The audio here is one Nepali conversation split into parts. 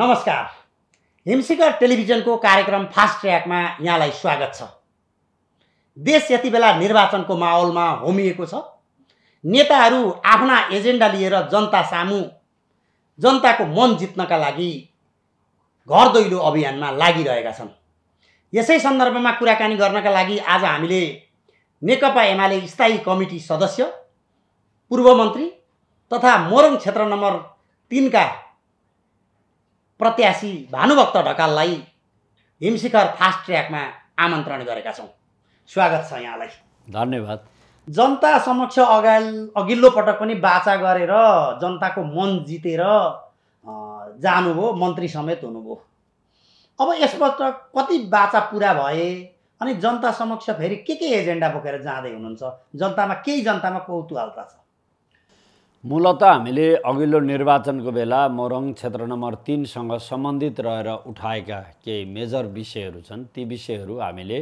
नमस्कार हिमशिखर टेलिभिजनको कार्यक्रम फास्ट ट्र्याकमा यहाँलाई स्वागत छ देश यति बेला निर्वाचनको माहौलमा होमिएको छ नेताहरू आफ्ना एजेन्डा लिएर जनता सामु जनताको मन जित्नका लागि घर दैलो अभियानमा लागिरहेका छन् यसै सन्दर्भमा कुराकानी गर्नका लागि आज हामीले नेकपा एमाले स्थायी कमिटी सदस्य पूर्व मन्त्री तथा मोरङ क्षेत्र नम्बर तिनका प्रत्याशी भानुभक्त ढकाललाई हिमशिखर फास्ट ट्र्याकमा आमन्त्रण गरेका छौँ स्वागत छ यहाँलाई धन्यवाद जनता समक्ष अगा अघिल्लो पटक पनि बाचा गरेर जनताको मन जितेर जानुभयो मन्त्री समेत हुनुभयो अब यसपल्ट कति बाचा पुरा भए अनि जनता समक्ष फेरि के के एजेन्डा बोकेर जाँदै हुनुहुन्छ जनतामा केही जनतामा कौतुहालता छ मूलत हामीले अघिल्लो निर्वाचनको बेला मोरङ क्षेत्र नम्बर तिनसँग सम्बन्धित रहेर उठाएका केही मेजर विषयहरू छन् ती विषयहरू हामीले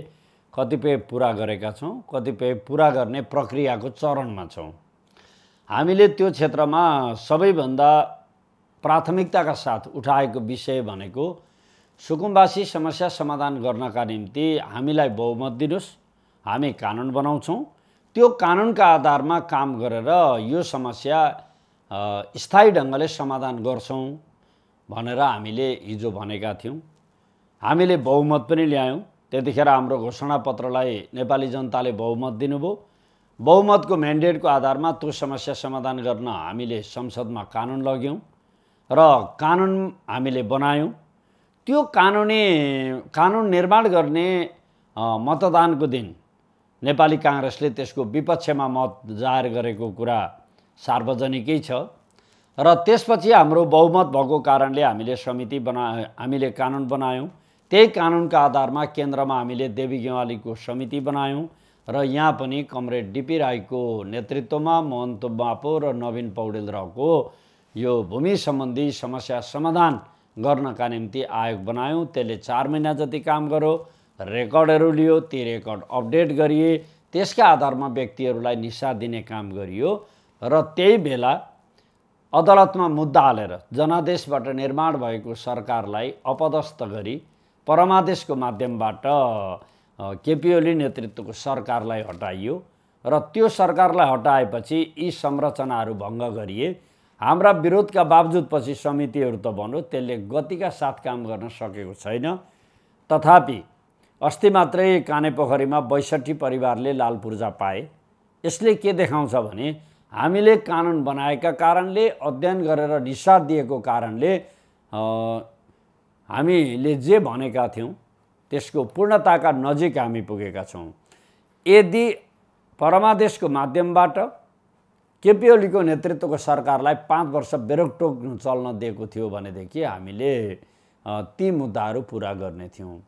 कतिपय पुरा गरेका छौँ कतिपय पुरा गर्ने प्रक्रियाको चरणमा छौँ हामीले त्यो क्षेत्रमा सबैभन्दा प्राथमिकताका साथ उठाएको विषय भनेको सुकुम्बासी समस्या समाधान गर्नका निम्ति हामीलाई बहुमत दिनुहोस् हामी कानुन बनाउँछौँ त्यो कानुनका आधारमा काम गरेर यो समस्या स्थायी ढङ्गले समाधान गर्छौँ भनेर हामीले हिजो भनेका थियौँ हामीले बहुमत पनि ल्यायौँ त्यतिखेर हाम्रो घोषणापत्रलाई नेपाली जनताले बहुमत दिनुभयो बहुमतको म्यान्डेटको आधारमा त्यो समस्या समाधान गर्न हामीले संसदमा कानुन लग्यौँ र कानुन हामीले बनायौँ त्यो कानुनी कानुन निर्माण गर्ने मतदानको दिन नेपाली काङ्ग्रेसले त्यसको विपक्षमा मत जाहेर गरेको कुरा सार्वजनिकै छ र त्यसपछि हाम्रो बहुमत भएको कारणले हामीले समिति बना हामीले कानुन बनायौँ त्यही कानुनका आधारमा केन्द्रमा हामीले देवी गेवालीको समिति बनायौँ र यहाँ पनि कमरेड डिपी राईको नेतृत्वमा महन्त बापो र नवीन पौडेल रावको यो भूमि सम्बन्धी समस्या समाधान गर्नका निम्ति आयोग बनायौँ त्यसले चार महिना जति काम गर्यो रेकर्डहरू लियो ती रेकर्ड अपडेट गरिए त्यसका आधारमा व्यक्तिहरूलाई निसा दिने काम गरियो र त्यही बेला अदालतमा मुद्दा हालेर जनादेशबाट निर्माण भएको सरकारलाई अपदस्थ गरी परमादेशको माध्यमबाट केपिओली नेतृत्वको सरकारलाई हटाइयो र त्यो सरकारलाई हटाएपछि यी संरचनाहरू भङ्ग गरिए हाम्रा विरोधका बावजुद पछि समितिहरू त भनौँ त्यसले गतिका साथ काम गर्न सकेको छैन तथापि अस्ति मात्रै काने पोखरीमा बैसठी परिवारले लाल पूर्जा पाए यसले के देखाउँछ भने हामीले कानुन बनाएका कारणले अध्ययन गरेर निसा दिएको कारणले हामीले जे भनेका थियौँ त्यसको पूर्णताका नजिक हामी पुगेका छौँ यदि परमादेशको माध्यमबाट केपी ओलीको नेतृत्वको सरकारलाई पाँच वर्ष बेरोकटोक चल्न दिएको थियो भनेदेखि हामीले ती मुद्दाहरू पुरा गर्ने थियौँ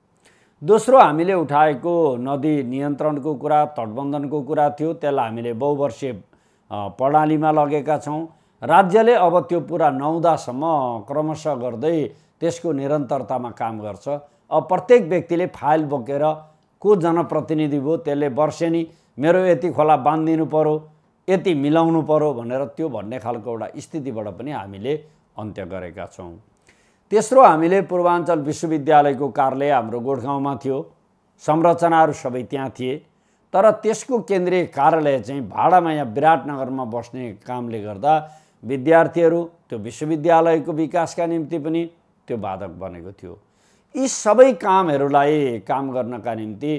दोस्रो हामीले उठाएको नदी नियन्त्रणको कुरा तटबन्धनको कुरा थियो त्यसलाई हामीले बहुवर्षीय प्रणालीमा लगेका छौँ राज्यले अब त्यो पुरा नहुँदासम्म क्रमशः गर्दै त्यसको निरन्तरतामा काम गर्छ अब प्रत्येक व्यक्तिले फाइल बोकेर को जनप्रतिनिधि भयो त्यसले वर्षेनी मेरो यति खोला बाँधिदिनु पऱ्यो यति मिलाउनु पऱ्यो भनेर त्यो भन्ने खालको एउटा स्थितिबाट पनि हामीले अन्त्य गरेका छौँ तेस्रो हामीले पूर्वाञ्चल विश्वविद्यालयको कार्यालय हाम्रो गोठगाउँमा थियो संरचनाहरू सबै त्यहाँ थिए तर त्यसको केन्द्रीय कार्यालय चाहिँ भाडामा यहाँ विराटनगरमा बस्ने कामले गर्दा विद्यार्थीहरू त्यो विश्वविद्यालयको विकासका निम्ति पनि त्यो बाधक बनेको थियो यी सबै कामहरूलाई काम गर्नका निम्ति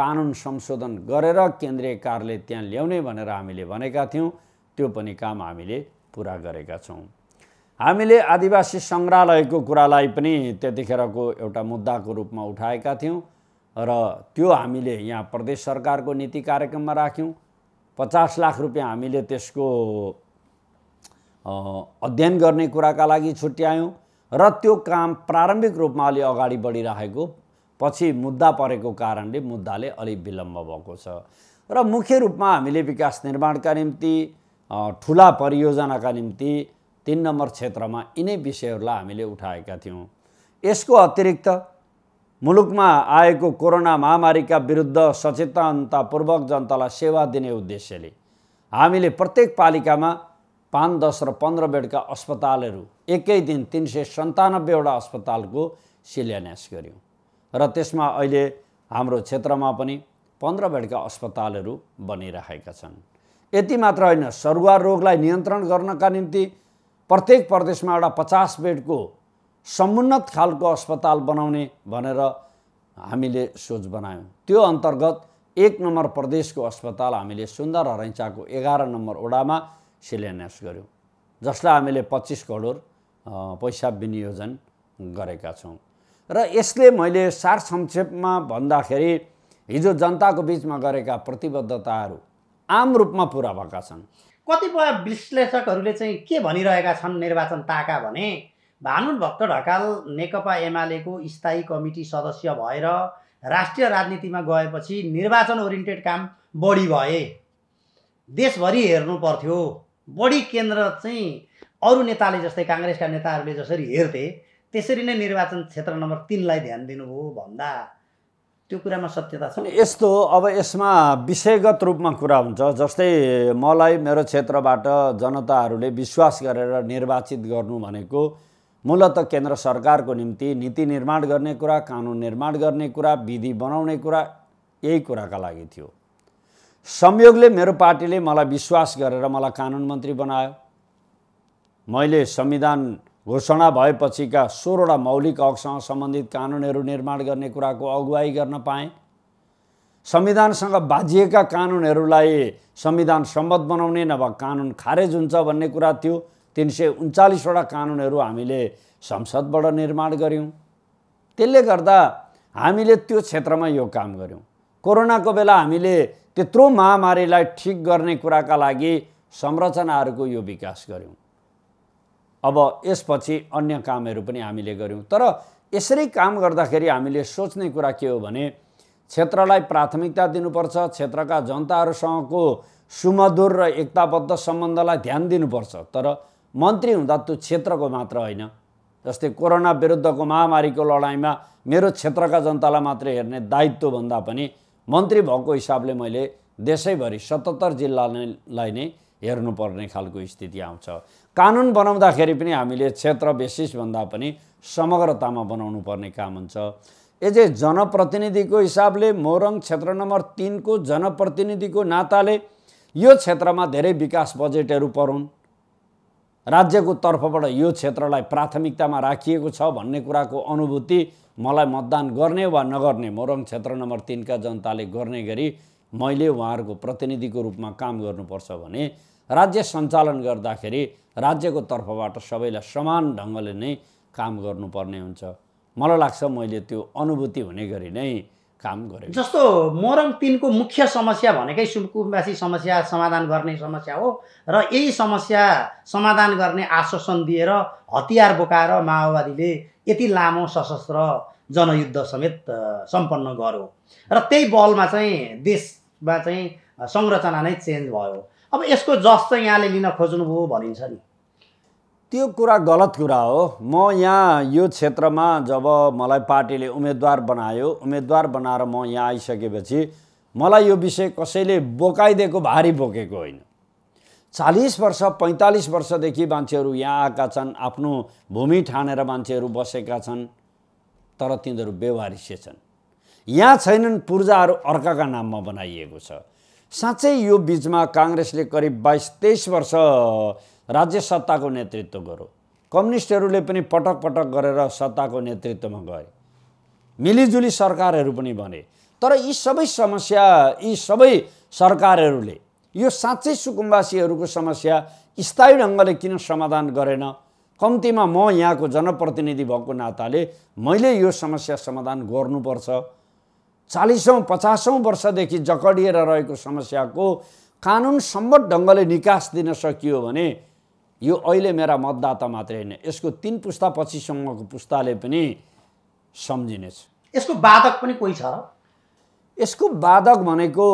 कानुन संशोधन गरेर केन्द्रीय कार्यालय त्यहाँ ल्याउने भनेर हामीले भनेका थियौँ त्यो पनि काम हामीले पुरा गरेका छौँ हामीले आदिवासी सङ्ग्रहालयको कुरालाई पनि त्यतिखेरको एउटा मुद्दाको रूपमा उठाएका थियौँ र त्यो हामीले यहाँ प्रदेश सरकारको नीति कार्यक्रममा राख्यौँ पचास लाख रुपियाँ हामीले त्यसको अध्ययन गर्ने कुराका लागि छुट्यायौँ र त्यो काम प्रारम्भिक रूपमा अलि अगाडि बढिरहेको पछि मुद्दा परेको कारणले मुद्दाले अलि विलम्ब भएको छ र मुख्य रूपमा हामीले विकास निर्माणका निम्ति ठुला परियोजनाका निम्ति तिन नम्बर क्षेत्रमा यिनै विषयहरूलाई हामीले उठाएका थियौँ यसको अतिरिक्त मुलुकमा आएको कोरोना महामारीका विरुद्ध सचेतनतापूर्वक जनतालाई सेवा दिने उद्देश्यले हामीले प्रत्येक पालिकामा पाँच दस र पन्ध्र बेडका अस्पतालहरू एकै दिन तिन सय सन्तानब्बेवटा अस्पतालको शिलान्यास गऱ्यौँ र त्यसमा अहिले हाम्रो क्षेत्रमा पनि पन्ध्र बेडका अस्पतालहरू बनिरहेका छन् यति मात्र होइन सरुवा रोगलाई नियन्त्रण गर्नका निम्ति प्रत्येक प्रदेशमा एउटा पचास बेडको समुन्नत खालको अस्पताल बनाउने भनेर हामीले सोच बनायौँ त्यो अन्तर्गत एक नम्बर प्रदेशको अस्पताल हामीले सुन्दर हरैँचाको एघार नम्बर ओडामा शिलान्यास गऱ्यौँ जसलाई हामीले पच्चिस करोड पैसा विनियोजन गरेका छौँ र यसले मैले सार संक्षेपमा भन्दाखेरि हिजो जनताको बिचमा गरेका प्रतिबद्धताहरू आम रूपमा पुरा भएका छन् कतिपय विश्लेषकहरूले चाहिँ के भनिरहेका छन् निर्वाचन ताका भने भानुभक्त ढकाल नेकपा एमालेको स्थायी कमिटी सदस्य भएर राष्ट्रिय राजनीतिमा गएपछि निर्वाचन ओरिएन्टेड काम बढी भए देशभरि हेर्नु पर्थ्यो बढी केन्द्र चाहिँ अरू नेताले जस्तै काङ्ग्रेसका नेताहरूले जसरी हेर्थे त्यसरी नै निर्वाचन क्षेत्र नम्बर तिनलाई ध्यान दिनुभयो भन्दा त्यो कुरामा सत्यता छ यस्तो अब यसमा विषयगत रूपमा कुरा हुन्छ जस्तै मलाई मेरो क्षेत्रबाट जनताहरूले विश्वास गरेर निर्वाचित गर्नु भनेको मूलत केन्द्र सरकारको निम्ति नीति निर्माण गर्ने कुरा कानुन निर्माण गर्ने कुरा विधि बनाउने कुरा यही कुराका लागि थियो संयोगले मेरो पार्टीले मलाई विश्वास गरेर मलाई कानुन मन्त्री बनायो मैले संविधान घोषणा भएपछिका सोह्रवटा मौलिक हकसँग सम्बन्धित कानुनहरू निर्माण गर्ने कुराको अगुवाई गर्न पाएँ संविधानसँग बाजिएका कानुनहरूलाई संविधान सम्बद्ध बनाउने नभए कानुन खारेज हुन्छ भन्ने कुरा थियो तिन सय उन्चालिसवटा कानुनहरू हामीले संसदबाट निर्माण गऱ्यौँ त्यसले गर्दा हामीले त्यो क्षेत्रमा यो काम गऱ्यौँ कोरोनाको बेला हामीले त्यत्रो महामारीलाई ठिक गर्ने कुराका लागि संरचनाहरूको यो विकास गऱ्यौँ अब यसपछि अन्य कामहरू पनि हामीले गऱ्यौँ तर यसरी काम गर्दाखेरि हामीले सोच्ने कुरा के हो भने क्षेत्रलाई प्राथमिकता दिनुपर्छ क्षेत्रका जनताहरूसँगको सुमधुर र एकताबद्ध सम्बन्धलाई ध्यान दिनुपर्छ तर मन्त्री हुँदा त्यो क्षेत्रको मात्र होइन जस्तै कोरोना विरुद्धको महामारीको लडाइँमा मेरो क्षेत्रका जनतालाई मात्र हेर्ने दायित्वभन्दा पनि मन्त्री भएको हिसाबले मैले देशैभरि सतहत्तर जिल्लालाई नै हेर्नुपर्ने खालको स्थिति आउँछ कानुन बनाउँदाखेरि पनि हामीले क्षेत्र बेसिसभन्दा पनि समग्रतामा बनाउनु पर्ने काम हुन्छ एज ए जनप्रतिनिधिको हिसाबले मोरङ क्षेत्र नम्बर तिनको जनप्रतिनिधिको नाताले यो क्षेत्रमा धेरै विकास बजेटहरू परुन् राज्यको तर्फबाट यो क्षेत्रलाई प्राथमिकतामा राखिएको छ भन्ने कुराको अनुभूति मलाई मतदान गर्ने वा नगर्ने मोरङ क्षेत्र नम्बर तिनका जनताले गर्ने गरी मैले उहाँहरूको प्रतिनिधिको रूपमा काम गर्नुपर्छ भने राज्य सञ्चालन गर्दाखेरि राज्यको तर्फबाट सबैलाई समान ढङ्गले नै काम गर्नुपर्ने हुन्छ मलाई लाग्छ मैले त्यो अनुभूति हुने गरी नै काम गरेँ जस्तो मोरङ तिनको मुख्य समस्या भनेकै सुकुम्बासी समस्या समाधान गर्ने समस्या हो र यही समस्या समाधान गर्ने आश्वासन दिएर हतियार बोकाएर माओवादीले यति लामो सशस्त्र जनयुद्ध समेत सम्पन्न गर्यो र त्यही बलमा चाहिँ देशमा चाहिँ संरचना नै चेन्ज भयो अब यसको जस चाहिँ यहाँले लिन खोज्नुभयो भनिन्छ नि त्यो कुरा गलत कुरा हो म यहाँ यो क्षेत्रमा जब मलाई पार्टीले उम्मेदवार बनायो उम्मेदवार बनाएर म यहाँ आइसकेपछि मलाई यो विषय कसैले बोकाइदिएको भारी बोकेको होइन चालिस वर्ष पैँतालिस वर्षदेखि मान्छेहरू यहाँ आएका छन् आफ्नो भूमि ठानेर मान्छेहरू बसेका छन् तर तिनीहरू व्यवहारिष्य छन् यहाँ छैनन् पूर्जाहरू अर्काका नाममा बनाइएको छ साँच्चै यो बिचमा काङ्ग्रेसले करिब बाइस तेइस वर्ष राज्य सत्ताको नेतृत्व गर्यो कम्युनिस्टहरूले पनि पटक पटक गरेर सत्ताको नेतृत्वमा गए मिलिजुली सरकारहरू पनि बने तर यी सबै समस्या यी सबै सरकारहरूले यो साँच्चै सुकुम्बासीहरूको समस्या स्थायी ढङ्गले किन समाधान गरेन कम्तीमा म यहाँको जनप्रतिनिधि भएको नाताले मैले यो समस्या समाधान गर्नुपर्छ चालिसौँ पचासौँ वर्षदेखि जकडिएर रहेको समस्याको कानुन सम्मत ढङ्गले निकास दिन सकियो भने यो अहिले मेरा मतदाता मात्रै होइन यसको तिन पुस्ता पछिसम्मको पुस्ताले पनि सम्झिनेछ यसको बाधक पनि कोही छ यसको बाधक भनेको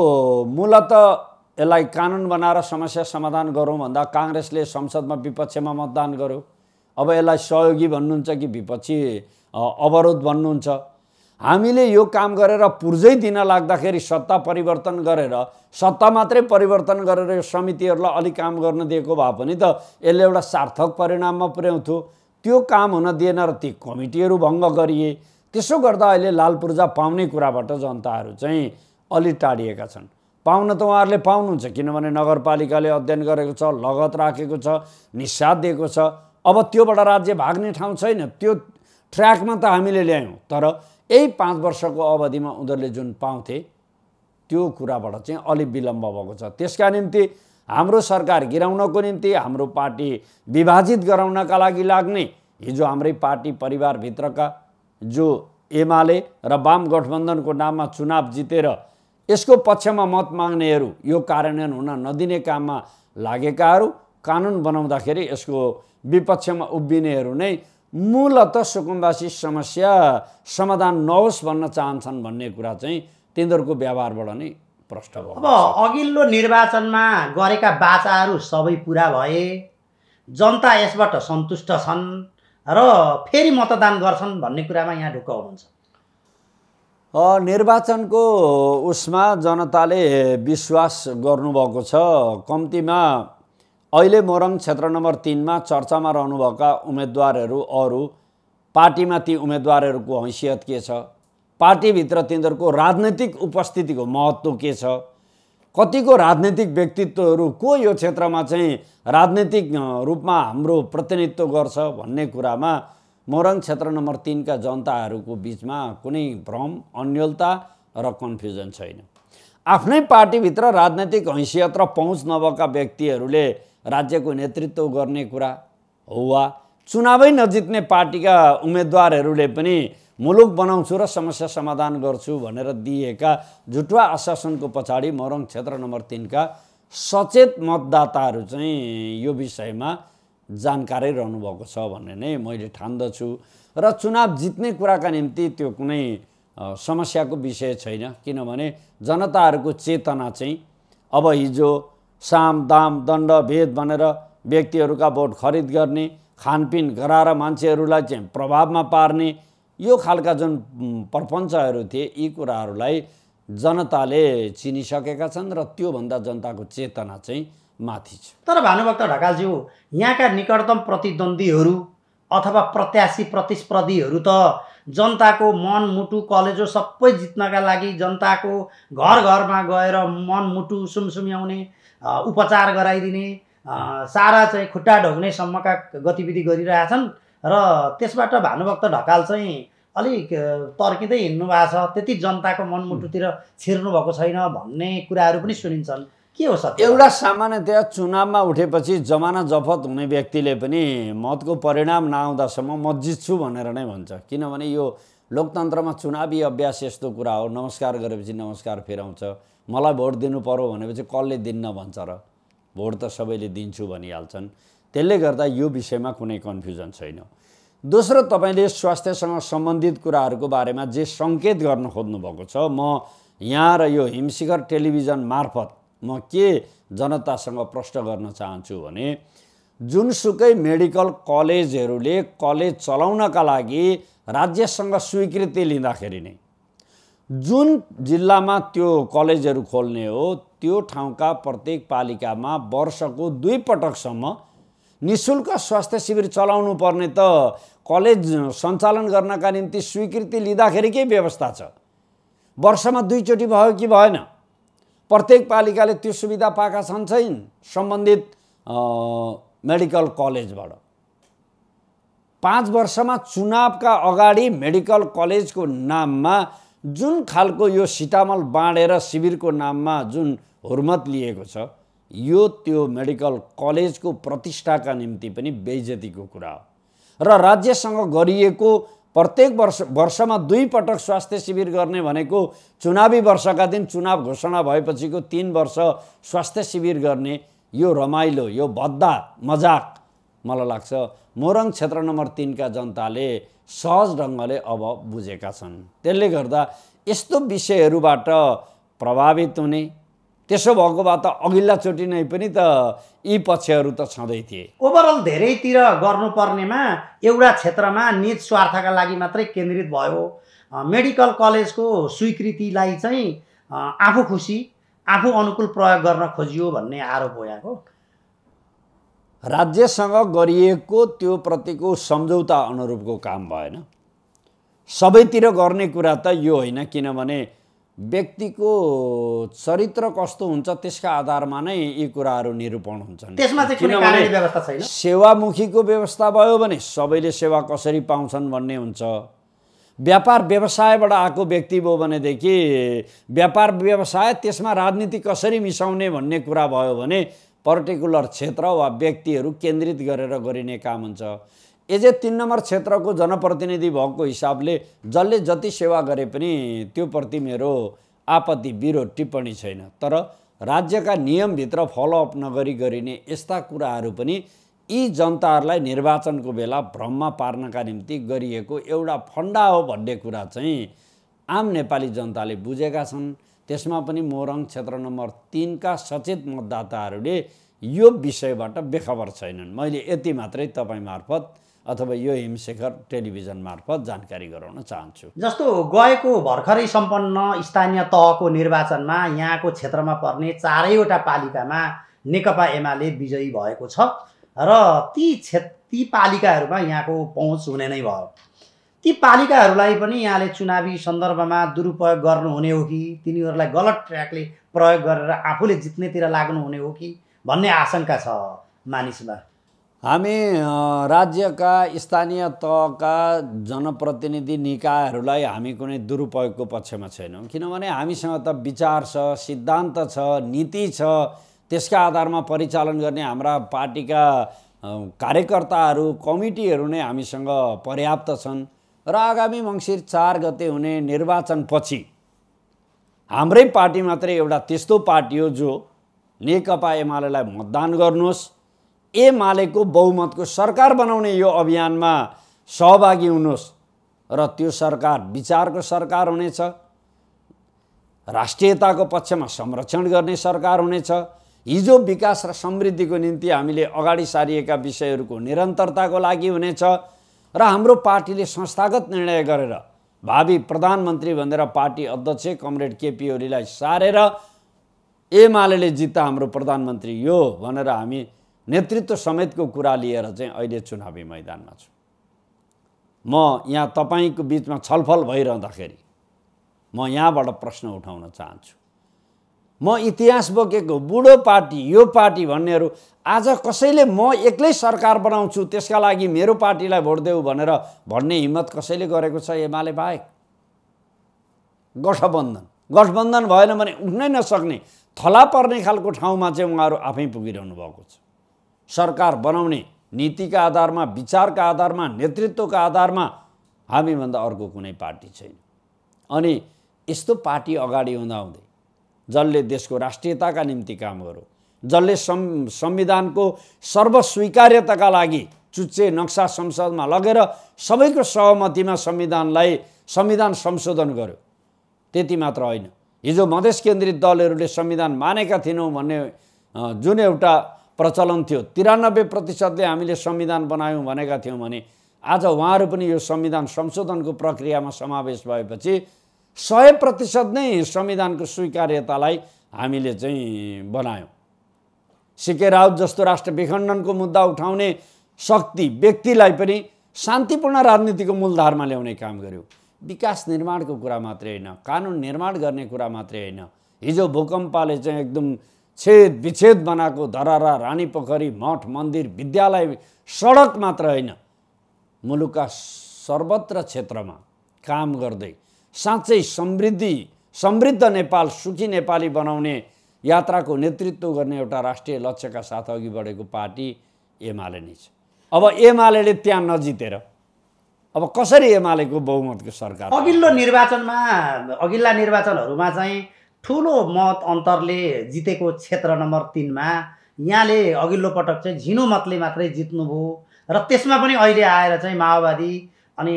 मूलत यसलाई कानुन बनाएर समस्या समाधान गरौँ भन्दा काङ्ग्रेसले संसदमा विपक्षमा मतदान गर्यो अब यसलाई सहयोगी भन्नुहुन्छ कि विपक्षी अवरोध भन्नुहुन्छ हामीले यो काम गरेर पुर्जै दिन लाग्दाखेरि सत्ता परिवर्तन गरेर सत्ता मात्रै परिवर्तन गरेर यो समितिहरूलाई अलिक काम गर्न दिएको भए पनि त यसले एउटा सार्थक परिणाममा पुर्याउँथ्यो त्यो काम हुन दिएन र ती कमिटीहरू भङ्ग गरिए त्यसो गर्दा अहिले लाल पूर्जा पाउने कुराबाट जनताहरू चाहिँ अलि टाढिएका छन् पाउन त उहाँहरूले पाउनुहुन्छ किनभने नगरपालिकाले अध्ययन गरेको छ लगत राखेको छ निस्साद दिएको छ अब त्योबाट राज्य भाग्ने ठाउँ छैन त्यो ट्र्याकमा त हामीले ल्यायौँ तर यही पाँच वर्षको अवधिमा उनीहरूले जुन पाउँथे त्यो कुराबाट चाहिँ अलिक विलम्ब भएको छ त्यसका निम्ति हाम्रो सरकार गिराउनको निम्ति हाम्रो पार्टी विभाजित गराउनका लागि लाग्ने हिजो हाम्रै पार्टी परिवारभित्रका जो एमाले र वाम गठबन्धनको नाममा चुनाव जितेर यसको पक्षमा मत माग्नेहरू यो कार्यान्वयन हुन नदिने काममा लागेकाहरू कानुन बनाउँदाखेरि यसको विपक्षमा उभिनेहरू नै मूलत सुकुम्बासी समस्या समाधान नहोस् भन्न चाहन्छन् भन्ने कुरा चाहिँ तिनीहरूको व्यवहारबाट नै प्रष्ट भयो अब अघिल्लो निर्वाचनमा गरेका बाचाहरू सबै पुरा भए जनता यसबाट सन्तुष्ट छन् र फेरि मतदान गर्छन् भन्ने कुरामा यहाँ ढुक्क हुनुहुन्छ निर्वाचनको उसमा जनताले विश्वास गर्नुभएको छ कम्तीमा अहिले मोरङ क्षेत्र नम्बर तिनमा चर्चामा रहनुभएका उम्मेदवारहरू अरू पार्टीमा ती उम्मेदवारहरूको हैसियत के छ पार्टीभित्र तिनीहरूको राजनैतिक उपस्थितिको महत्त्व के छ कतिको राजनैतिक व्यक्तित्वहरू को यो क्षेत्रमा चाहिँ राजनैतिक रूपमा हाम्रो प्रतिनिधित्व गर्छ भन्ने कुरामा मोरङ क्षेत्र नम्बर तिनका जनताहरूको बिचमा कुनै भ्रम अन्यलता र कन्फ्युजन छैन आफ्नै पार्टीभित्र राजनैतिक हैसियत र पहुँच नभएका व्यक्तिहरूले राज्यको नेतृत्व गर्ने कुरा हो वा चुनावै नजित्ने पार्टीका उम्मेदवारहरूले पनि मुलुक बनाउँछु र समस्या समाधान गर्छु भनेर दिएका जुटुवा आश्वासनको पछाडि मरङ क्षेत्र नम्बर तिनका सचेत मतदाताहरू चाहिँ यो विषयमा जानकारै रहनुभएको छ भन्ने नै मैले ठान्दछु र चुनाव जित्ने कुराका निम्ति त्यो कुनै समस्याको विषय छैन किनभने जनताहरूको चेतना चाहिँ अब हिजो साम दाम दण्ड भेद भनेर व्यक्तिहरूका भोट खरिद गर्ने खानपिन गराएर मान्छेहरूलाई चाहिँ प्रभावमा पार्ने यो खालका जुन प्रपञ्चहरू थिए यी कुराहरूलाई जनताले चिनिसकेका छन् र त्योभन्दा जनताको चेतना चाहिँ माथि छ तर भानुभक्त ढकालज्यू यहाँका निकटतम प्रतिद्वन्दीहरू अथवा प्रत्याशी प्रतिस्पर्धीहरू त जनताको मन मुटु कलेजो सबै जित्नका लागि जनताको घर घरमा गएर मन मुटु सुमसुम्याउने उपचार गराइदिने सारा चाहिँ खुट्टा ढोग्नेसम्मका गतिविधि गरिरहेछन् र त्यसबाट भानुभक्त ढकाल चाहिँ अलिक तर्किँदै हिँड्नु भएको छ त्यति जनताको मनमुटुतिर छिर्नु भएको छैन भन्ने कुराहरू पनि सुनिन्छन् के हो सर एउटा सामान्यतया चुनावमा उठेपछि जमाना जफत हुने व्यक्तिले पनि मतको परिणाम नआउँदासम्म म जित्छु भनेर नै भन्छ किनभने यो लोकतन्त्रमा चुनावी अभ्यास यस्तो कुरा हो नमस्कार गरेपछि नमस्कार फेराउँछ मलाई भोट दिनु पऱ्यो भनेपछि कसले दिन्न भन्छ र भोट त सबैले दिन्छु भनिहाल्छन् त्यसले गर्दा यो विषयमा कुनै कन्फ्युजन छैन दोस्रो तपाईँले स्वास्थ्यसँग सम्बन्धित कुराहरूको बारेमा जे सङ्केत गर्न खोज्नुभएको छ म यहाँ र यो हिमशिखर टेलिभिजन मार्फत म के जनतासँग प्रश्न गर्न चाहन्छु भने जुनसुकै मेडिकल कलेजहरूले कलेज चलाउनका लागि राज्यसँग स्वीकृति लिँदाखेरि नै जुन जिल्लामा त्यो कलेजहरू खोल्ने हो त्यो ठाउँका प्रत्येक पालिकामा वर्षको पटकसम्म नि शुल्क स्वास्थ्य शिविर चलाउनु पर्ने त कलेज सञ्चालन गर्नका निम्ति स्वीकृति लिँदाखेरि के व्यवस्था छ वर्षमा दुईचोटि भयो कि भएन प्रत्येक पालिकाले त्यो सुविधा पाएका छन् छैन सम्बन्धित मेडिकल कलेजबाट पाँच वर्षमा चुनावका अगाडि मेडिकल कलेजको नाममा जुन खालको यो सिटामल बाँडेर शिविरको नाममा जुन हुर्मत लिएको छ यो त्यो मेडिकल कलेजको प्रतिष्ठाका निम्ति पनि बेजतीको कुरा हो र राज्यसँग गरिएको प्रत्येक वर्ष वर्षमा दुई पटक स्वास्थ्य शिविर गर्ने भनेको चुनावी वर्षका दिन चुनाव घोषणा भएपछिको तिन वर्ष स्वास्थ्य शिविर गर्ने यो रमाइलो यो भद्दा मजाक मलाई लाग्छ मोरङ क्षेत्र नम्बर तिनका जनताले सहज ढङ्गले अब बुझेका छन् त्यसले गर्दा यस्तो विषयहरूबाट प्रभावित हुने त्यसो भएको भए त अघिल्लाचोटि नै पनि त यी पक्षहरू त छँदै थिए ओभरअल धेरैतिर गर्नुपर्नेमा एउटा क्षेत्रमा निज स्वार्थका लागि मात्रै केन्द्रित भयो मेडिकल कलेजको स्वीकृतिलाई चाहिँ आफू खुसी आफू अनुकूल प्रयोग गर्न खोजियो भन्ने आरोप हो यहाँको राज्यसँग गरिएको त्यो प्रतिको सम्झौता अनुरूपको काम भएन सबैतिर गर्ने कुरा त यो होइन किनभने व्यक्तिको चरित्र कस्तो हुन्छ त्यसका आधारमा नै यी कुराहरू निरूपण हुन्छन् किनभने सेवामुखीको व्यवस्था भयो भने सबैले सेवा कसरी पाउँछन् भन्ने हुन्छ व्यापार व्यवसायबाट आएको व्यक्ति भयो भनेदेखि व्यापार व्यवसाय त्यसमा राजनीति कसरी मिसाउने भन्ने कुरा भयो भने पर्टिकुलर क्षेत्र वा व्यक्तिहरू केन्द्रित गरेर गरिने काम हुन्छ एजे तिन नम्बर क्षेत्रको जनप्रतिनिधि भएको हिसाबले जसले जति सेवा गरे पनि त्यो प्रति मेरो आपत्ति विरोध टिप्पणी छैन तर राज्यका नियमभित्र फलोअप नगरी गरिने यस्ता कुराहरू पनि यी जनताहरूलाई निर्वाचनको बेला भ्रममा पार्नका निम्ति गरिएको एउटा फन्डा हो भन्ने कुरा चाहिँ आम नेपाली जनताले बुझेका छन् त्यसमा पनि मोरङ क्षेत्र नम्बर तिनका सचेत मतदाताहरूले यो विषयबाट बेखबर छैनन् मैले यति मात्रै तपाईँ मार्फत अथवा यो हिमशेखर टेलिभिजन मार्फत जानकारी गराउन चाहन्छु जस्तो गएको भर्खरै सम्पन्न स्थानीय तहको निर्वाचनमा यहाँको क्षेत्रमा पर्ने चारैवटा पालिकामा नेकपा एमाले विजयी भएको छ र ती क्षे ती पालिकाहरूमा यहाँको पहुँच हुने नै भयो ती पालिकाहरूलाई पनि यहाँले चुनावी सन्दर्भमा दुरुपयोग गर्नुहुने हो कि तिनीहरूलाई गलत ट्र्याकले प्रयोग गरेर आफूले जित्नेतिर लाग्नुहुने हो कि भन्ने आशंका छ मानिसमा हामी राज्यका स्थानीय तहका जनप्रतिनिधि निकायहरूलाई हामी कुनै दुरुपयोगको पक्षमा छैनौँ किनभने हामीसँग त विचार छ सिद्धान्त छ नीति छ त्यसका आधारमा परिचालन गर्ने हाम्रा पार्टीका कार्यकर्ताहरू कमिटीहरू नै हामीसँग पर्याप्त छन् र आगामी मङ्सिर चार गते हुने निर्वाचनपछि हाम्रै पार्टी मात्रै एउटा त्यस्तो पार्टी हो जो नेकपा एमालेलाई मतदान गर्नुहोस् एमालेको बहुमतको सरकार बनाउने यो अभियानमा सहभागी हुनुहोस् र त्यो सरकार विचारको सरकार हुनेछ राष्ट्रियताको पक्षमा संरक्षण गर्ने सरकार हुनेछ हिजो विकास र समृद्धिको निम्ति हामीले अगाडि सारिएका विषयहरूको निरन्तरताको लागि हुनेछ र हाम्रो पार्टीले संस्थागत निर्णय गरेर भावी प्रधानमन्त्री भनेर पार्टी अध्यक्ष कमरेड केपी ओलीलाई सारेर एमाले जित्दा हाम्रो प्रधानमन्त्री यो भनेर हामी नेतृत्व समेतको कुरा लिएर चाहिँ अहिले चुनावी मैदानमा छु म यहाँ तपाईँको बिचमा छलफल भइरहँदाखेरि म यहाँबाट प्रश्न उठाउन चाहन्छु म इतिहास बोकेको बुढो पार्टी यो पार्टी भन्नेहरू आज कसैले म एक्लै सरकार बनाउँछु त्यसका लागि मेरो पार्टीलाई भोट देऊ भनेर भन्ने हिम्मत कसैले गरेको छ एमाले बाहेक गठबन्धन गठबन्धन भएन भने उठ्नै नसक्ने थला पर्ने खालको ठाउँमा चाहिँ उहाँहरू आफै पुगिरहनु भएको छ सरकार बनाउने नीतिका आधारमा विचारका आधारमा नेतृत्वका आधारमा हामीभन्दा अर्को कुनै पार्टी छैन अनि यस्तो पार्टी अगाडि हुँदाहुँदै जसले देशको राष्ट्रियताका निम्ति काम गरौँ जसले संविधानको सर्वस्वीकार्यताका लागि चुच्चे नक्सा संसदमा लगेर सबैको सहमतिमा संविधानलाई संविधान संशोधन गर्यो त्यति मात्र होइन हिजो मधेस केन्द्रित दलहरूले संविधान मानेका थिएनौँ भन्ने जुन एउटा प्रचलन थियो तिरानब्बे प्रतिशतले हामीले संविधान बनायौँ भनेका थियौँ भने आज उहाँहरू पनि यो संविधान संशोधनको प्रक्रियामा समावेश भएपछि सय प्रतिशत नै संविधानको स्वीकार्यतालाई हामीले चाहिँ बनायौँ सिके राउत जस्तो राष्ट्र विखण्डनको मुद्दा उठाउने शक्ति व्यक्तिलाई पनि शान्तिपूर्ण राजनीतिको मूलधारमा ल्याउने काम गर्यो विकास निर्माणको कुरा मात्रै होइन कानुन निर्माण गर्ने कुरा मात्रै होइन हिजो भूकम्पले चाहिँ एकदम छेद विच्छेद बनाएको धरारा रानी पोखरी मठ मन्दिर विद्यालय सडक मात्र होइन मुलुकका सर्वत्र क्षेत्रमा काम गर्दै साँच्चै समृद्धि समृद्ध नेपाल सुखी नेपाली बनाउने यात्राको नेतृत्व गर्ने एउटा राष्ट्रिय लक्ष्यका साथ अघि बढेको पार्टी एमाले नै छ अब एमाले त्यहाँ नजितेर अब कसरी एमालेको बहुमतको सरकार अघिल्लो निर्वाचनमा अघिल्ला निर्वाचनहरूमा चाहिँ ठुलो मत अन्तरले जितेको क्षेत्र नम्बर तिनमा यहाँले अघिल्लो पटक चाहिँ झिनो मतले मात्रै जित्नुभयो र त्यसमा पनि अहिले आएर चाहिँ माओवादी अनि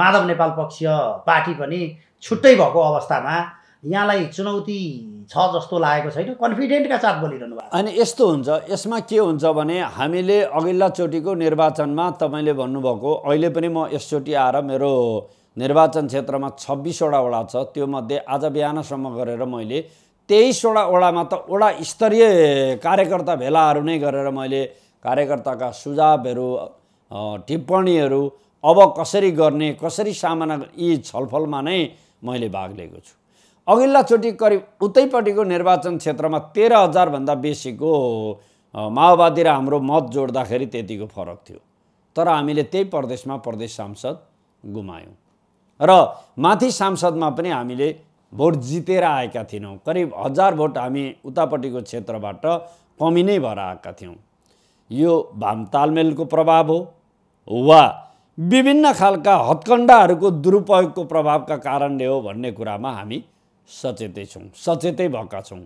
माधव नेपाल पक्षीय पार्टी पनि छुट्टै भएको अवस्थामा यहाँलाई चुनौती छ जस्तो लागेको छैन कन्फिडेन्टका साथ बोलिरहनु भएको अनि यस्तो हुन्छ यसमा के हुन्छ भने हामीले अघिल्लाचोटिको निर्वाचनमा तपाईँले भन्नुभएको अहिले पनि म यसचोटि आएर मेरो निर्वाचन क्षेत्रमा छब्बिसवटा वडा छ त्योमध्ये आज बिहानसम्म गरेर मैले तेइसवटा वडामा त वडा स्तरीय कार्यकर्ता भेलाहरू नै गरेर मैले कार्यकर्ताका सुझावहरू टिप्पणीहरू अब कसरी गर्ने कसरी सामना यी छलफलमा नै मैले भाग लिएको छु अघिल्लाचोटि करिब उतैपट्टिको निर्वाचन क्षेत्रमा तेह्र हजारभन्दा बेसीको माओवादी र हाम्रो मत जोड्दाखेरि त्यतिको फरक थियो तर हामीले त्यही प्रदेशमा प्रदेश सांसद गुमायौँ र माथि सांसदमा पनि हामीले भोट जितेर आएका थिएनौँ करिब हजार भोट हामी उतापट्टिको क्षेत्रबाट कमी नै भएर आएका थियौँ यो भाम तालमेलको प्रभाव हो वा विभिन्न खालका हत्कण्डाहरूको दुरुपयोगको प्रभावका कारणले हो भन्ने कुरामा हामी सचेतै छौँ सचेतै भएका छौँ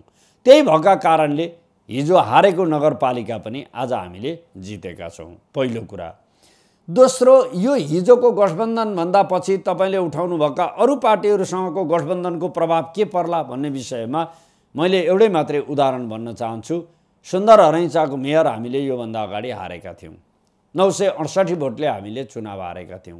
त्यही भएका कारणले हिजो हारेको नगरपालिका पनि आज हामीले जितेका छौँ पहिलो कुरा दोस्रो यो हिजोको गठबन्धनभन्दा पछि तपाईँले उठाउनुभएका अरू पार्टीहरूसँगको गठबन्धनको प्रभाव के पर्ला भन्ने विषयमा मैले एउटै मात्रै उदाहरण भन्न चाहन्छु सुन्दर हरैचाको मेयर हामीले योभन्दा अगाडि हारेका थियौँ नौ सय अडसठी भोटले हामीले चुनाव हारेका थियौँ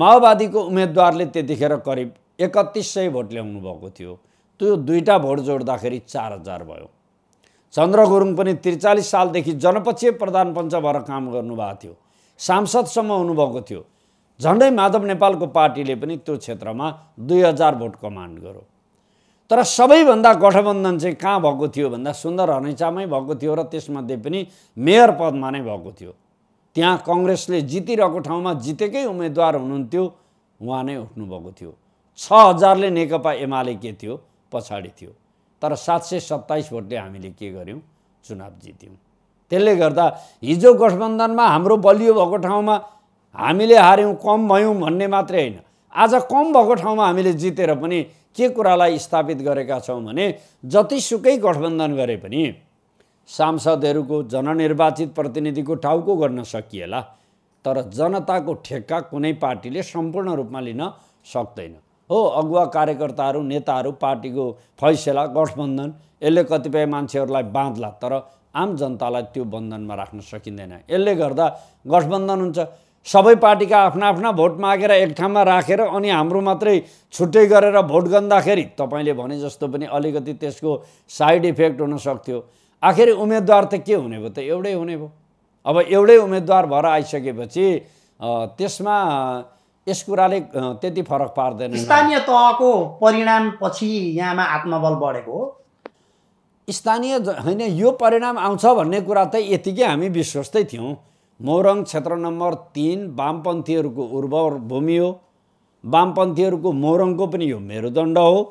माओवादीको उम्मेदवारले त्यतिखेर करिब एकतिस सय भोट ल्याउनु भएको थियो त्यो दुईवटा भोट जोड्दाखेरि चार हजार भयो चन्द्र गुरुङ पनि त्रिचालिस सालदेखि जनपक्षीय प्रधान पञ्च भएर काम गर्नुभएको थियो सांसदसम्म हुनुभएको थियो झन्डै माधव नेपालको पार्टीले पनि त्यो क्षेत्रमा दुई हजार भोट कमान्ड गर्यो तर सबैभन्दा गठबन्धन चाहिँ कहाँ भएको थियो भन्दा सुन्दर हनैचामै भएको थियो र त्यसमध्ये पनि मेयर पदमा नै भएको थियो त्यहाँ कङ्ग्रेसले जितिरहेको ठाउँमा जितेकै उम्मेदवार हुनुहुन्थ्यो उहाँ नै उठ्नुभएको थियो छ हजारले नेकपा एमाले के थियो पछाडि थियो तर सात सय सत्ताइस भोटले हामीले के गऱ्यौँ चुनाव जित्यौँ त्यसले गर्दा हिजो गठबन्धनमा हाम्रो बलियो भएको ठाउँमा हामीले हार्यौँ कम भयौँ भन्ने मात्रै होइन आज कम भएको ठाउँमा हामीले जितेर पनि के कुरालाई स्थापित गरेका छौँ भने जतिसुकै गठबन्धन गरे पनि सांसदहरूको जननिर्वाचित प्रतिनिधिको टाउको गर्न सकिएला तर जनताको ठेक्का कुनै पार्टीले सम्पूर्ण रूपमा लिन सक्दैन हो अगुवा कार्यकर्ताहरू नेताहरू पार्टीको फैसला गठबन्धन यसले कतिपय मान्छेहरूलाई बाँध्ला तर आम जनतालाई त्यो बन्धनमा राख्न सकिँदैन यसले गर्दा गठबन्धन हुन्छ सबै पार्टीका आफ्ना आफ्ना भोट मागेर एक ठाउँमा राखेर अनि हाम्रो मात्रै छुट्टै गरेर भोट गन्दाखेरि तपाईँले भने जस्तो पनि अलिकति त्यसको साइड इफेक्ट हुन सक्थ्यो आखिर उम्मेदवार त के हुने भयो त एउटै हुने भयो अब एउटै उम्मेदवार भएर आइसकेपछि त्यसमा यस कुराले त्यति फरक पार्दैन स्थानीय तहको परिणाम पछि यहाँमा आत्मबल बढेको स्थानीय होइन यो परिणाम आउँछ भन्ने कुरा त यतिकै हामी विश्वस्तै थियौँ मोरङ क्षेत्र नम्बर तिन वामपन्थीहरूको उर्वर भूमि हो वामपन्थीहरूको मोरङको पनि यो मेरुदण्ड हो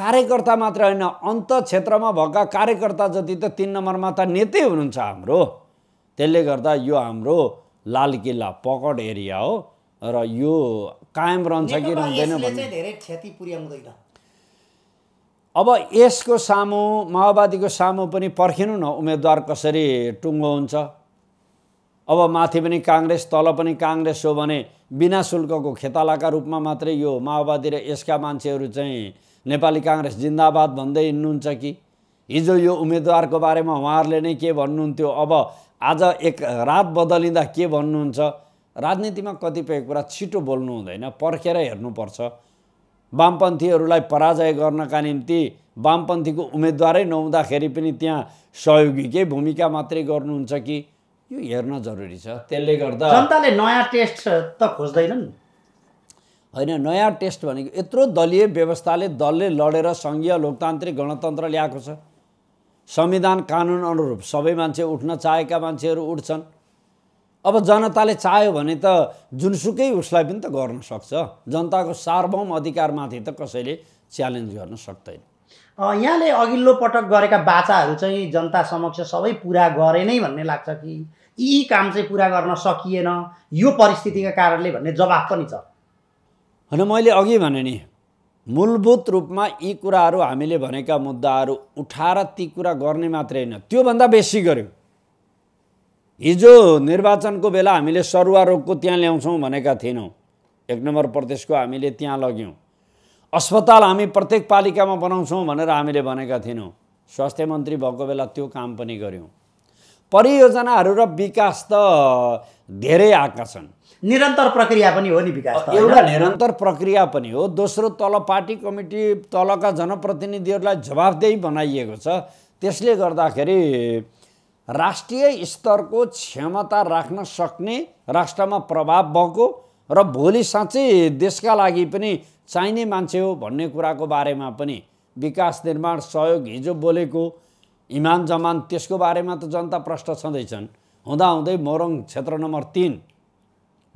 कार्यकर्ता मात्र होइन अन्त क्षेत्रमा भएका कार्यकर्ता जति त तिन नम्बरमा त नेतै हुनुहुन्छ हाम्रो त्यसले गर्दा यो हाम्रो लाल किल्ला पकड एरिया हो र यो कायम रहन्छ कि रहँदैन धेरै क्षति पुर्याउँदैन अब यसको सामु माओवादीको सामु पनि पर्खिनु न उम्मेदवार कसरी टुङ्गो हुन्छ अब माथि पनि काङ्ग्रेस तल पनि काङ्ग्रेस हो भने बिना शुल्कको खेतालाका रूपमा मात्रै यो माओवादी र यसका मान्छेहरू चाहिँ नेपाली काङ्ग्रेस जिन्दाबाद भन्दै हिँड्नुहुन्छ कि हिजो यो उम्मेदवारको बारेमा उहाँहरूले नै के भन्नुहुन्थ्यो अब आज एक रात बदलिँदा के भन्नुहुन्छ राजनीतिमा कतिपय कुरा छिटो बोल्नु हुँदैन पर्खेर हेर्नुपर्छ वामपन्थीहरूलाई पराजय गर्नका निम्ति वामपन्थीको उम्मेदवारै नहुँदाखेरि पनि त्यहाँ सहयोगीकै भूमिका मात्रै गर्नुहुन्छ कि यो हेर्न जरुरी छ त्यसले गर्दा जनताले नयाँ टेस्ट त खोज्दैनन् होइन नयाँ टेस्ट भनेको यत्रो दलीय व्यवस्थाले दलले लडेर सङ्घीय लोकतान्त्रिक गणतन्त्र ल्याएको छ संविधान कानुन अनुरूप सबै मान्छे उठ्न चाहेका मान्छेहरू उठ्छन् अब जनताले चाह्यो भने त जुनसुकै उसलाई पनि त गर्न सक्छ जनताको सार्वभौम अधिकारमाथि त कसैले च्यालेन्ज गर्न सक्दैन यहाँले अघिल्लो पटक गरेका बाचाहरू चाहिँ जनता समक्ष सबै पुरा गरे नै भन्ने लाग्छ कि यी काम चाहिँ पुरा गर्न सकिएन यो परिस्थितिका कारणले भन्ने जवाफ पनि छ होइन मैले अघि भने नि मूलभूत रूपमा यी कुराहरू हामीले भनेका मुद्दाहरू उठाएर ती कुरा गर्ने मात्रै होइन त्योभन्दा बेसी गऱ्यौँ हिजो निर्वाचनको बेला हामीले सरुवा रोगको त्यहाँ ल्याउँछौँ भनेका थिएनौँ एक नम्बर प्रदेशको हामीले त्यहाँ लग्यौँ अस्पताल हामी प्रत्येक पालिकामा बनाउँछौँ भनेर हामीले भनेका थिएनौँ स्वास्थ्य मन्त्री भएको बेला त्यो काम पनि गऱ्यौँ परियोजनाहरू र विकास त धेरै आएका छन् निरन्तर प्रक्रिया पनि हो नि विकास एउटा निरन्तर प्रक्रिया पनि हो दोस्रो तल पार्टी कमिटी तलका जनप्रतिनिधिहरूलाई जवाबदेही बनाइएको छ त्यसले गर्दाखेरि राष्ट्रिय स्तरको क्षमता राख्न सक्ने राष्ट्रमा प्रभाव भएको र भोलि साँच्चै देशका लागि पनि चाहिने मान्छे हो भन्ने कुराको बारेमा पनि विकास निर्माण सहयोग हिजो बोलेको इमान जमान त्यसको बारेमा त जनता प्रष्ट छँदैछन् हुँदाहुँदै मोरङ क्षेत्र नम्बर तिन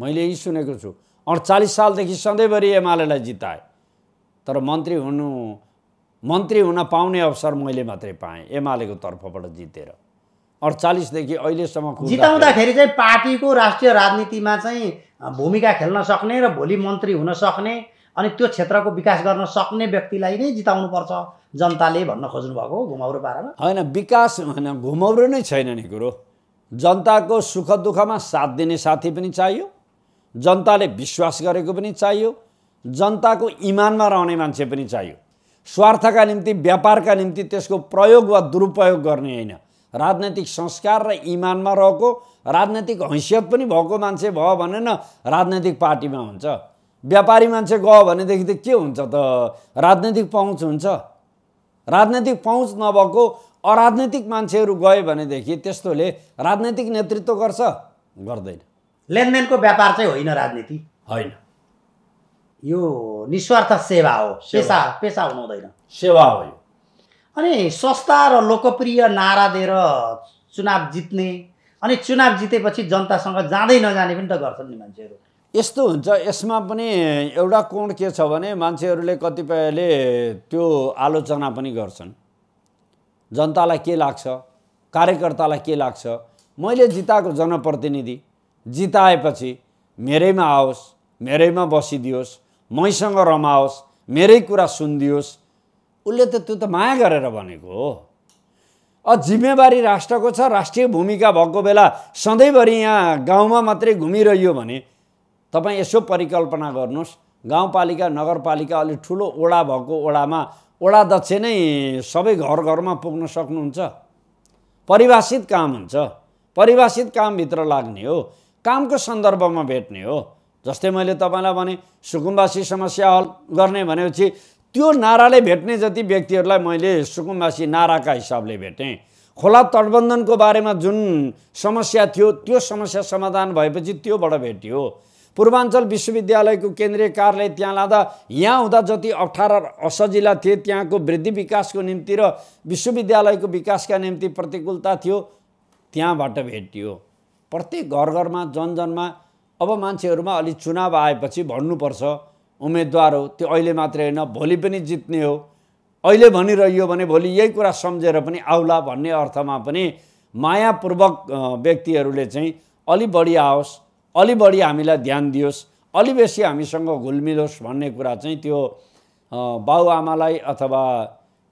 मैले यही सुनेको छु अडचालिस सालदेखि सधैँभरि एमालेलाई जिताए तर मन्त्री हुनु मन्त्री हुन पाउने अवसर मैले मात्रै पाएँ एमालेको तर्फबाट जितेर अडचालिसदेखि अहिलेसम्म जिताउँदाखेरि चाहिँ पार्टीको राष्ट्रिय राजनीतिमा चाहिँ भूमिका खेल्न सक्ने र भोलि मन्त्री हुन सक्ने अनि त्यो क्षेत्रको विकास गर्न सक्ने व्यक्तिलाई नै जिताउनुपर्छ जनताले भन्न खोज्नुभएको हो घुमाउरो पारामा होइन विकास होइन घुमाउरो नै छैन नि कुरो जनताको सुख दुःखमा साथ दिने साथी पनि चाहियो जनताले विश्वास गरेको पनि चाहियो जनताको इमानमा रहने मान्छे पनि चाहियो स्वार्थका निम्ति व्यापारका निम्ति त्यसको प्रयोग वा दुरुपयोग गर्ने होइन राजनैतिक संस्कार र इमानमा रहेको राजनैतिक हैसियत पनि भएको मान्छे भयो भने न राजनैतिक पार्टीमा हुन्छ व्यापारी मान्छे गयो भनेदेखि त के हुन्छ त राजनैतिक पहुँच हुन्छ राजनैतिक पहुँच नभएको अराजनैतिक मान्छेहरू गयो भनेदेखि त्यस्तोले राजनैतिक नेतृत्व गर्छ गर्दैन लेनदेनको व्यापार चाहिँ होइन राजनीति होइन यो निस्वार्थ सेवा हो पेसा पेसा हुनुहुँदैन सेवा हो यो अनि सस्ता र लोकप्रिय नारा दिएर चुनाव जित्ने अनि चुनाव जितेपछि जनतासँग जाँदै नजाने पनि त गर्छन् नि मान्छेहरू यस्तो हुन्छ यसमा पनि एउटा कोण के छ भने मान्छेहरूले कतिपयले त्यो आलोचना पनि गर्छन् जनतालाई के लाग्छ कार्यकर्तालाई के लाग्छ मैले जिताएको जनप्रतिनिधि जिताएपछि मेरैमा आओस् मेरैमा बसिदियोस् मैसँग रमाओस् मेरै कुरा सुनिदियोस् उसले त त्यो त माया गरेर भनेको हो अ जिम्मेवारी राष्ट्रको छ राष्ट्रिय भूमिका भएको बेला सधैँभरि यहाँ गाउँमा मात्रै घुमिरह्यो भने तपाईँ यसो परिकल्पना गर्नुहोस् गाउँपालिका नगरपालिका अलिक ठुलो ओडा भएको ओडामा ओडा दक्ष नै सबै घर घरमा पुग्न सक्नुहुन्छ परिभाषित काम हुन्छ परिभाषित कामभित्र लाग्ने हो कामको सन्दर्भमा भेट्ने हो जस्तै मैले तपाईँलाई भने सुकुम्बासी समस्या हल गर्ने भनेपछि त्यो नाराले भेट्ने जति व्यक्तिहरूलाई मैले सुकुम्बासी नाराका हिसाबले भेटेँ खोला तटबन्धनको बारेमा जुन समस्या थियो त्यो समस्या समाधान भएपछि त्योबाट भेटियो पूर्वाञ्चल विश्वविद्यालयको केन्द्रीय कार्यालय त्यहाँ लाँदा यहाँ हुँदा जति अप्ठ्यारा असजिला थिए त्यहाँको वृद्धि विकासको निम्ति र विश्वविद्यालयको विकासका निम्ति प्रतिकूलता थियो त्यहाँबाट भेटियो प्रत्येक घर घरमा जनजनमा अब मान्छेहरूमा अलि चुनाव आएपछि भन्नुपर्छ उम्मेदवार हो त्यो अहिले मात्रै होइन भोलि पनि जित्ने हो अहिले भनिरह्यो भने भोलि यही कुरा सम्झेर पनि आउला भन्ने अर्थमा पनि मायापूर्वक व्यक्तिहरूले चाहिँ अलि बढी आओस् अलि बढी हामीलाई ध्यान दियोस् अलि बेसी हामीसँग घुलमिलोस् भन्ने कुरा चाहिँ त्यो बाबुआमालाई अथवा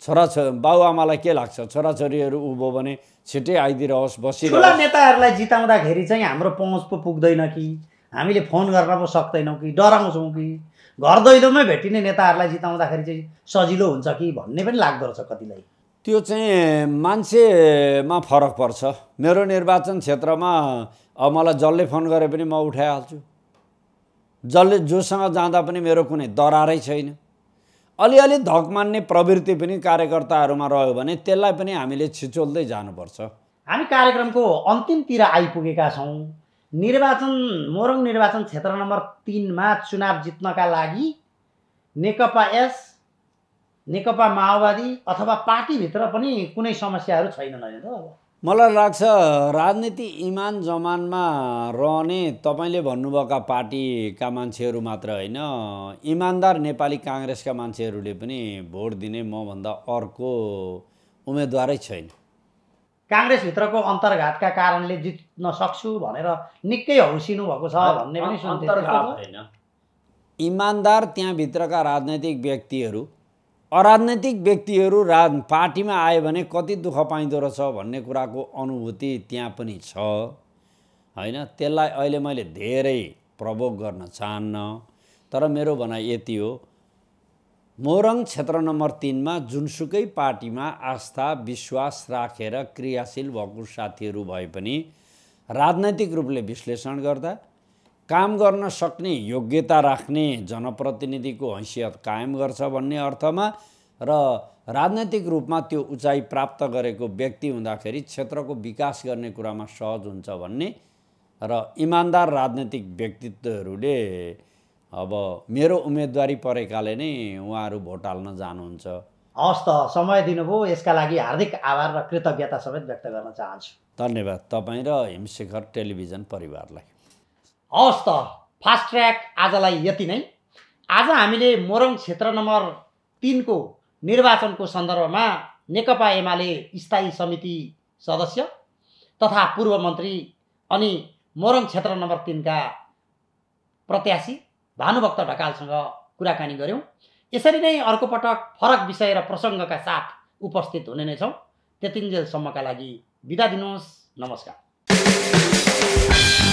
छोरा छोराछो बाबुआमालाई के लाग्छ छोराछोरीहरू उभो भने छिटै आइदिनुहोस् बसि नेताहरूलाई जिताउँदाखेरि चाहिँ हाम्रो पहुँच पो पुग्दैन कि हामीले फोन गर्न पो सक्दैनौँ कि डराउँछौँ कि घर दैलोमै भेटिने नेताहरूलाई जिताउँदाखेरि चाहिँ सजिलो हुन्छ कि भन्ने पनि लाग्दो रहेछ कतिलाई त्यो चाहिँ मान्छेमा फरक पर्छ मेरो निर्वाचन क्षेत्रमा अब मलाई जसले फोन गरे पनि म उठाइहाल्छु जसले जोसँग जाँदा पनि मेरो कुनै दरारै छैन अलिअलि धक मान्ने प्रवृत्ति पनि कार्यकर्ताहरूमा रह्यो भने त्यसलाई पनि हामीले छिचोल्दै जानुपर्छ हामी कार्यक्रमको अन्तिमतिर आइपुगेका छौँ निर्वाचन मोरङ निर्वाचन क्षेत्र नम्बर तिनमा चुनाव जित्नका लागि नेकपा एस नेकपा माओवादी अथवा पार्टीभित्र पनि कुनै समस्याहरू छैनन् होइन अब मलाई लाग्छ राजनीति इमान जमानमा रहने तपाईँले भन्नुभएका पार्टीका मान्छेहरू मात्र होइन इमान्दार नेपाली काङ्ग्रेसका मान्छेहरूले पनि भोट दिने मभन्दा अर्को उम्मेदवारै छैन काङ्ग्रेसभित्रको अन्तर्घातका कारणले जित्न सक्छु भनेर निकै हौसिनु भएको छ भन्ने पनि इमान्दार त्यहाँभित्रका राजनैतिक व्यक्तिहरू अराजनैतिक व्यक्तिहरू राज पार्टीमा आयो भने कति दुःख पाइँदो रहेछ भन्ने कुराको अनुभूति त्यहाँ पनि छ होइन त्यसलाई अहिले मैले धेरै प्रभोग गर्न चाहन्न तर मेरो भनाइ यति हो मोरङ क्षेत्र नम्बर तिनमा जुनसुकै पार्टीमा आस्था विश्वास राखेर क्रियाशील भएको साथीहरू भए पनि राजनैतिक रूपले विश्लेषण गर्दा काम गर्न सक्ने योग्यता राख्ने जनप्रतिनिधिको हैसियत कायम गर्छ भन्ने अर्थमा र राजनैतिक रूपमा त्यो उचाइ प्राप्त गरेको व्यक्ति हुँदाखेरि क्षेत्रको विकास गर्ने कुरामा सहज हुन्छ भन्ने र इमान्दार राजनैतिक व्यक्तित्वहरूले अब मेरो उम्मेदवारी परेकाले नै उहाँहरू भोट हाल्न जानुहुन्छ हवस् त समय दिनुभयो यसका लागि हार्दिक आभार र कृतज्ञता समेत व्यक्त गर्न चाहन्छु धन्यवाद तपाईँ र हिमशेखर टेलिभिजन परिवारलाई हवस् त फास्ट ट्र्याक आजलाई यति नै आज हामीले मोरङ क्षेत्र नम्बर तिनको निर्वाचनको सन्दर्भमा नेकपा एमाले स्थायी समिति सदस्य तथा पूर्व मन्त्री अनि मोरङ क्षेत्र नम्बर तिनका प्रत्याशी भानुभक्त ढकालसँग कुराकानी गऱ्यौँ यसरी नै अर्को पटक फरक विषय र प्रसङ्गका साथ उपस्थित हुने नै छौँ त्यतिन्जेलसम्मका लागि बिदा दिनुहोस् नमस्कार